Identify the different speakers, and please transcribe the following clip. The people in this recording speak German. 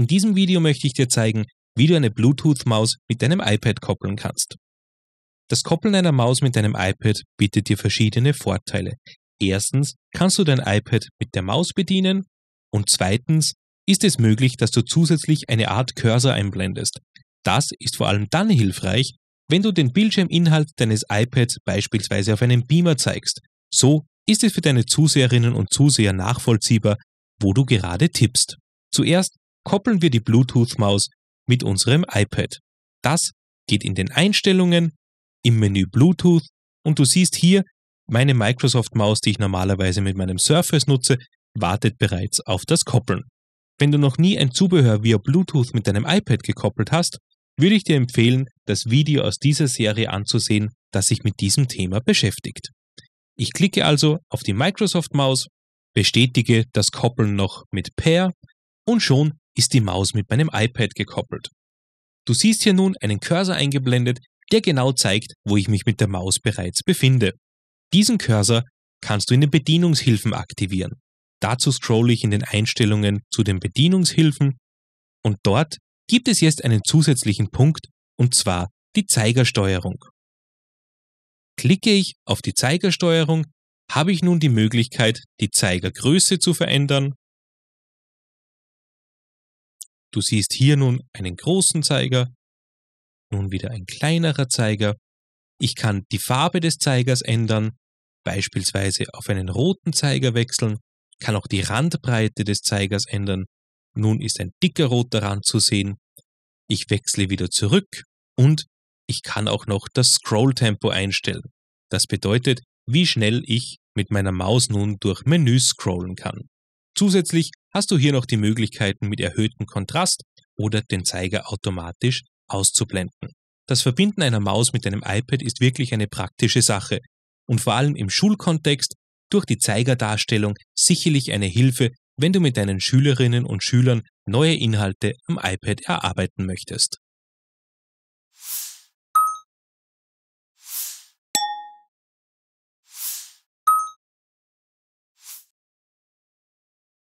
Speaker 1: In diesem Video möchte ich dir zeigen, wie du eine Bluetooth-Maus mit deinem iPad koppeln kannst. Das Koppeln einer Maus mit deinem iPad bietet dir verschiedene Vorteile. Erstens kannst du dein iPad mit der Maus bedienen und zweitens ist es möglich, dass du zusätzlich eine Art Cursor einblendest. Das ist vor allem dann hilfreich, wenn du den Bildschirminhalt deines iPads beispielsweise auf einem Beamer zeigst. So ist es für deine Zuseherinnen und Zuseher nachvollziehbar, wo du gerade tippst. Zuerst koppeln wir die Bluetooth-Maus mit unserem iPad. Das geht in den Einstellungen, im Menü Bluetooth und du siehst hier, meine Microsoft-Maus, die ich normalerweise mit meinem Surface nutze, wartet bereits auf das Koppeln. Wenn du noch nie ein Zubehör via Bluetooth mit deinem iPad gekoppelt hast, würde ich dir empfehlen, das Video aus dieser Serie anzusehen, das sich mit diesem Thema beschäftigt. Ich klicke also auf die Microsoft-Maus, bestätige das Koppeln noch mit Pair und schon ist die Maus mit meinem iPad gekoppelt. Du siehst hier nun einen Cursor eingeblendet, der genau zeigt, wo ich mich mit der Maus bereits befinde. Diesen Cursor kannst du in den Bedienungshilfen aktivieren. Dazu scrolle ich in den Einstellungen zu den Bedienungshilfen und dort gibt es jetzt einen zusätzlichen Punkt und zwar die Zeigersteuerung. Klicke ich auf die Zeigersteuerung, habe ich nun die Möglichkeit, die Zeigergröße zu verändern,
Speaker 2: Du siehst hier nun einen großen Zeiger, nun
Speaker 1: wieder ein kleinerer Zeiger. Ich kann die Farbe des Zeigers ändern, beispielsweise auf einen roten Zeiger wechseln, kann auch die Randbreite des Zeigers ändern. Nun ist ein dicker roter Rand zu sehen. Ich wechsle wieder zurück und ich kann auch noch das Scroll-Tempo einstellen. Das bedeutet, wie schnell ich mit meiner Maus nun durch Menüs scrollen kann. Zusätzlich hast du hier noch die Möglichkeiten mit erhöhtem Kontrast oder den Zeiger automatisch auszublenden. Das Verbinden einer Maus mit einem iPad ist wirklich eine praktische Sache und vor allem im Schulkontext durch die Zeigerdarstellung sicherlich eine Hilfe, wenn du mit deinen Schülerinnen und Schülern neue Inhalte am iPad erarbeiten möchtest.